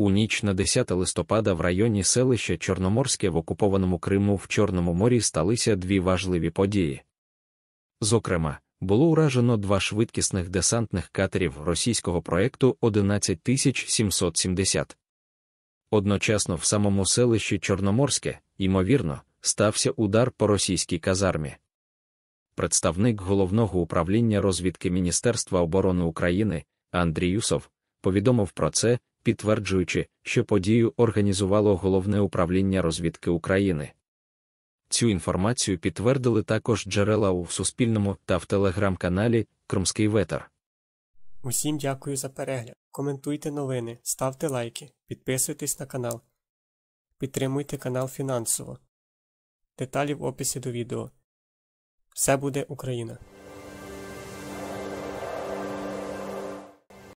У ніч на 10 листопада в районі селища Чорноморське в окупованому Криму в Чорному морі сталися дві важливі події. Зокрема, було уражено два швидкісних десантних катерів російського проєкту 11770. Одночасно в самому селищі Чорноморське, ймовірно, стався удар по російській казармі. Представник головного управління розвідки Міністерства оборони України Андрій Юсов повідомив про це підтверджуючи, що подію організувало Головне управління розвідки України. Цю інформацію підтвердили також джерела у Суспільному та в телеграм-каналі Кромський Ветер. Усім дякую за перегляд. Коментуйте новини, ставте лайки, підписуйтесь на канал, підтримуйте канал фінансово. Деталі в описі до відео. Все буде Україна!